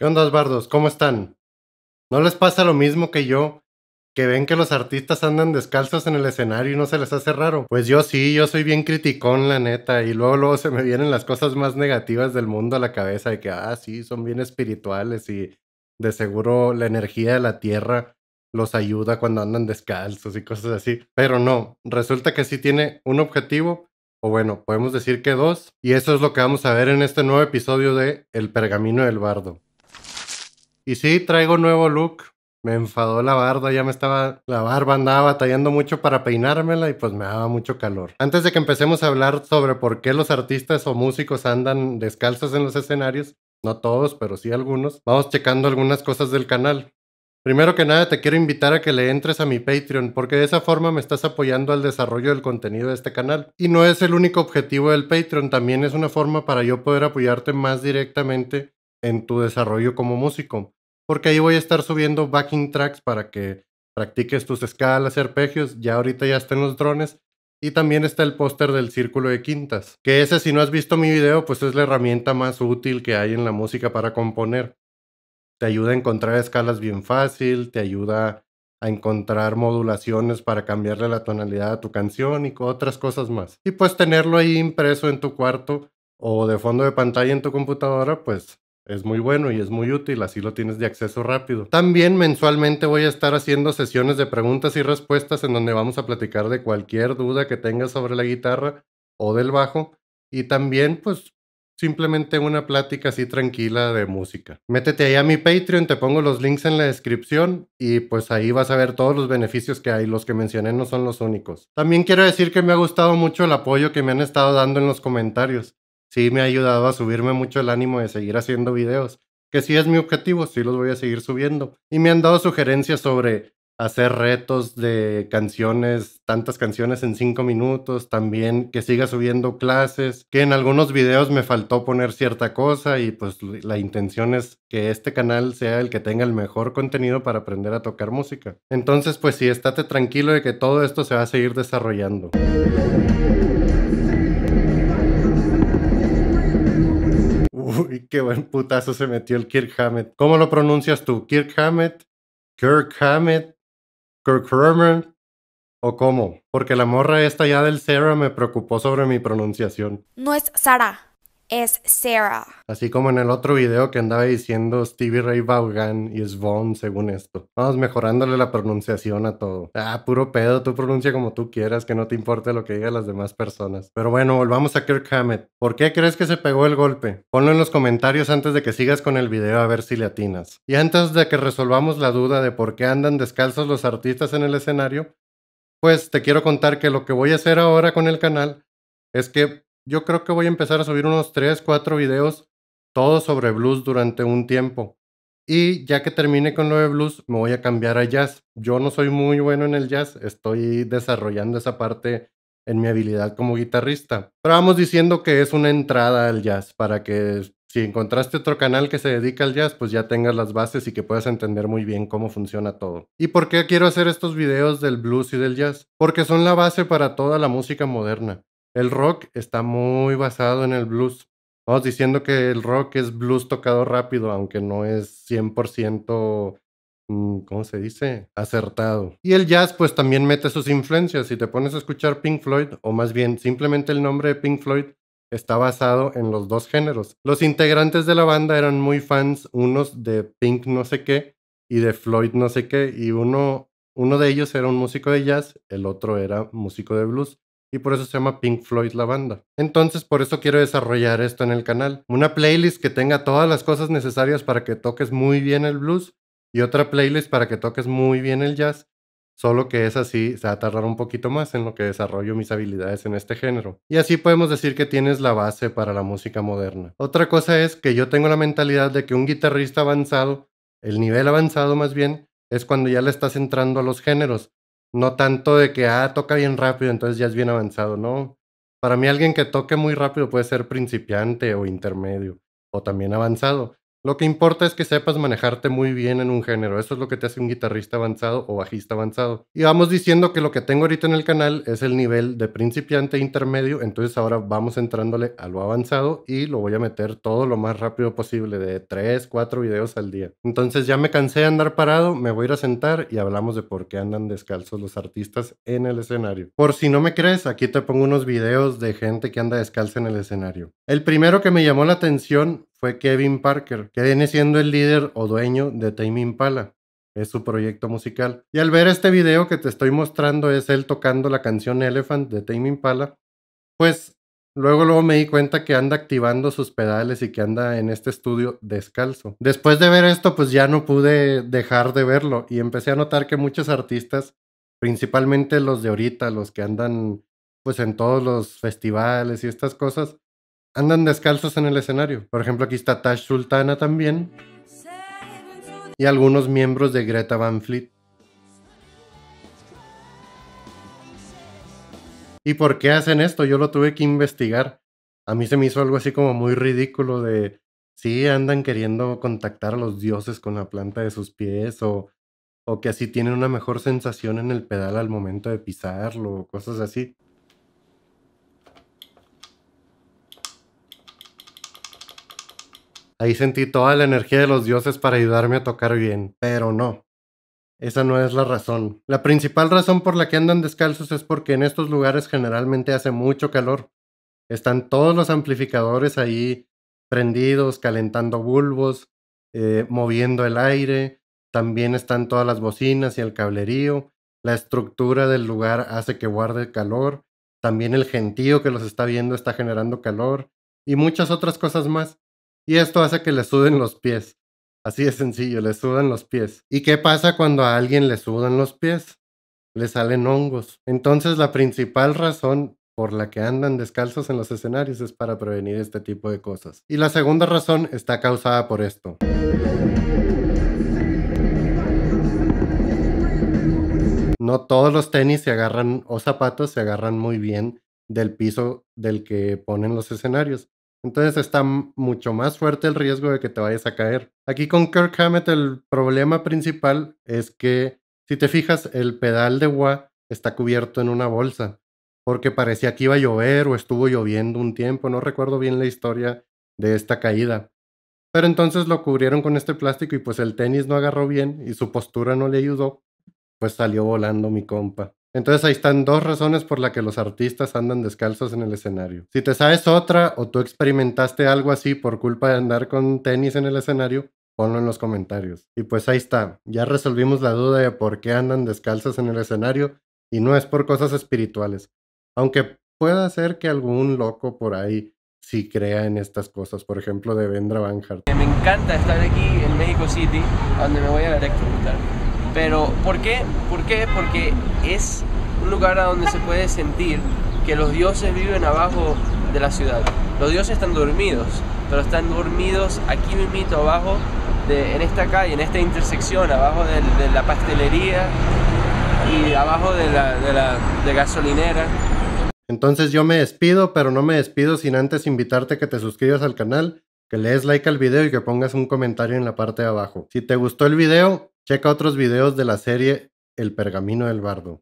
¿Qué onda, bardos? ¿Cómo están? ¿No les pasa lo mismo que yo? Que ven que los artistas andan descalzos en el escenario y no se les hace raro. Pues yo sí, yo soy bien criticón, la neta. Y luego, luego se me vienen las cosas más negativas del mundo a la cabeza. De que, ah, sí, son bien espirituales y de seguro la energía de la tierra los ayuda cuando andan descalzos y cosas así. Pero no, resulta que sí tiene un objetivo, o bueno, podemos decir que dos, y eso es lo que vamos a ver en este nuevo episodio de El Pergamino del Bardo. Y sí, traigo nuevo look. Me enfadó la barba, ya me estaba, la barba andaba batallando mucho para peinármela y pues me daba mucho calor. Antes de que empecemos a hablar sobre por qué los artistas o músicos andan descalzos en los escenarios, no todos, pero sí algunos, vamos checando algunas cosas del canal. Primero que nada, te quiero invitar a que le entres a mi Patreon, porque de esa forma me estás apoyando al desarrollo del contenido de este canal. Y no es el único objetivo del Patreon, también es una forma para yo poder apoyarte más directamente en tu desarrollo como músico. Porque ahí voy a estar subiendo backing tracks para que practiques tus escalas arpegios. Ya ahorita ya están los drones. Y también está el póster del círculo de quintas. Que ese, si no has visto mi video, pues es la herramienta más útil que hay en la música para componer. Te ayuda a encontrar escalas bien fácil, te ayuda a encontrar modulaciones para cambiarle la tonalidad a tu canción y otras cosas más. Y pues tenerlo ahí impreso en tu cuarto o de fondo de pantalla en tu computadora, pues es muy bueno y es muy útil, así lo tienes de acceso rápido. También mensualmente voy a estar haciendo sesiones de preguntas y respuestas en donde vamos a platicar de cualquier duda que tengas sobre la guitarra o del bajo y también pues simplemente una plática así tranquila de música. Métete ahí a mi Patreon, te pongo los links en la descripción y pues ahí vas a ver todos los beneficios que hay, los que mencioné no son los únicos. También quiero decir que me ha gustado mucho el apoyo que me han estado dando en los comentarios sí me ha ayudado a subirme mucho el ánimo de seguir haciendo videos, que sí es mi objetivo, sí los voy a seguir subiendo. Y me han dado sugerencias sobre hacer retos de canciones, tantas canciones en cinco minutos, también que siga subiendo clases, que en algunos videos me faltó poner cierta cosa y pues la intención es que este canal sea el que tenga el mejor contenido para aprender a tocar música. Entonces pues sí, estate tranquilo de que todo esto se va a seguir desarrollando. qué buen putazo se metió el Kirk Hammett. ¿Cómo lo pronuncias tú? ¿Kirk Hammett? ¿Kirk Hammett? ¿Kirk Herman? ¿O cómo? Porque la morra esta ya del Sarah me preocupó sobre mi pronunciación. No es Sarah es Sarah. Así como en el otro video que andaba diciendo Stevie Ray Vaughan y Svon, según esto. Vamos mejorándole la pronunciación a todo. Ah, puro pedo, tú pronuncia como tú quieras, que no te importe lo que digan las demás personas. Pero bueno, volvamos a Kirk Hammett. ¿Por qué crees que se pegó el golpe? Ponlo en los comentarios antes de que sigas con el video a ver si le atinas. Y antes de que resolvamos la duda de por qué andan descalzos los artistas en el escenario, pues te quiero contar que lo que voy a hacer ahora con el canal es que yo creo que voy a empezar a subir unos 3, 4 videos, todos sobre blues durante un tiempo. Y ya que termine con lo de blues, me voy a cambiar a jazz. Yo no soy muy bueno en el jazz, estoy desarrollando esa parte en mi habilidad como guitarrista. Pero vamos diciendo que es una entrada al jazz para que si encontraste otro canal que se dedica al jazz, pues ya tengas las bases y que puedas entender muy bien cómo funciona todo. ¿Y por qué quiero hacer estos videos del blues y del jazz? Porque son la base para toda la música moderna el rock está muy basado en el blues. Vamos diciendo que el rock es blues tocado rápido, aunque no es 100%, mm, ¿cómo se dice? Acertado. Y el jazz pues también mete sus influencias. Si te pones a escuchar Pink Floyd, o más bien simplemente el nombre de Pink Floyd, está basado en los dos géneros. Los integrantes de la banda eran muy fans, unos de Pink no sé qué y de Floyd no sé qué, y uno, uno de ellos era un músico de jazz, el otro era músico de blues y por eso se llama Pink Floyd la banda. Entonces, por eso quiero desarrollar esto en el canal. Una playlist que tenga todas las cosas necesarias para que toques muy bien el blues y otra playlist para que toques muy bien el jazz. Solo que es así, se va a tardar un poquito más en lo que desarrollo mis habilidades en este género. Y así podemos decir que tienes la base para la música moderna. Otra cosa es que yo tengo la mentalidad de que un guitarrista avanzado, el nivel avanzado más bien, es cuando ya le estás entrando a los géneros no tanto de que, ah, toca bien rápido, entonces ya es bien avanzado, ¿no? Para mí alguien que toque muy rápido puede ser principiante o intermedio o también avanzado. Lo que importa es que sepas manejarte muy bien en un género. Eso es lo que te hace un guitarrista avanzado o bajista avanzado. Y vamos diciendo que lo que tengo ahorita en el canal es el nivel de principiante e intermedio. Entonces ahora vamos entrándole a lo avanzado y lo voy a meter todo lo más rápido posible, de 3, 4 videos al día. Entonces ya me cansé de andar parado, me voy a ir a sentar y hablamos de por qué andan descalzos los artistas en el escenario. Por si no me crees, aquí te pongo unos videos de gente que anda descalza en el escenario. El primero que me llamó la atención fue Kevin Parker, que viene siendo el líder o dueño de Tame Impala. Es su proyecto musical. Y al ver este video que te estoy mostrando es él tocando la canción Elephant de Tame Impala, pues Luego, luego me di cuenta que anda activando sus pedales y que anda en este estudio descalzo. Después de ver esto, pues ya no pude dejar de verlo y empecé a notar que muchos artistas, principalmente los de ahorita, los que andan pues en todos los festivales y estas cosas, andan descalzos en el escenario. Por ejemplo, aquí está Tash Sultana también. Y algunos miembros de Greta Van Fleet. ¿Y por qué hacen esto? Yo lo tuve que investigar. A mí se me hizo algo así como muy ridículo de Si andan queriendo contactar a los dioses con la planta de sus pies o, o que así tienen una mejor sensación en el pedal al momento de pisarlo o cosas así. Ahí sentí toda la energía de los dioses para ayudarme a tocar bien, pero no. Esa no es la razón. La principal razón por la que andan descalzos es porque en estos lugares generalmente hace mucho calor. Están todos los amplificadores ahí prendidos, calentando bulbos, eh, moviendo el aire. También están todas las bocinas y el cablerío. La estructura del lugar hace que guarde calor. También el gentío que los está viendo está generando calor. Y muchas otras cosas más y esto hace que le suden los pies. Así de sencillo, le sudan los pies. ¿Y qué pasa cuando a alguien le sudan los pies? Le salen hongos. Entonces la principal razón por la que andan descalzos en los escenarios es para prevenir este tipo de cosas. Y la segunda razón está causada por esto. No todos los tenis se agarran o zapatos se agarran muy bien del piso del que ponen los escenarios. Entonces está mucho más fuerte el riesgo de que te vayas a caer. Aquí con Kirk Hammett el problema principal es que, si te fijas, el pedal de wah está cubierto en una bolsa, porque parecía que iba a llover o estuvo lloviendo un tiempo, no recuerdo bien la historia de esta caída. Pero entonces lo cubrieron con este plástico y pues el tenis no agarró bien y su postura no le ayudó, pues salió volando mi compa. Entonces ahí están dos razones por las que los artistas andan descalzos en el escenario. Si te sabes otra o tú experimentaste algo así por culpa de andar con tenis en el escenario, ponlo en los comentarios. Y pues ahí está, ya resolvimos la duda de por qué andan descalzos en el escenario y no es por cosas espirituales. Aunque pueda ser que algún loco por ahí sí crea en estas cosas, por ejemplo de Vendra Banhart. Me encanta estar aquí en México City, donde me voy a ver pero ¿por qué? ¿Por qué? Porque es un lugar a donde se puede sentir que los dioses viven abajo de la ciudad. Los dioses están dormidos, pero están dormidos aquí mismo abajo, de, en esta calle, en esta intersección, abajo de, la pastelería y abajo de la, gasolinera. Entonces yo me despido, pero no me despido sin antes invitarte que te suscribas al canal, que le des like al video y que pongas un comentario en la parte de abajo. Si te gustó el video, Checa otros videos de la serie El Pergamino del Bardo.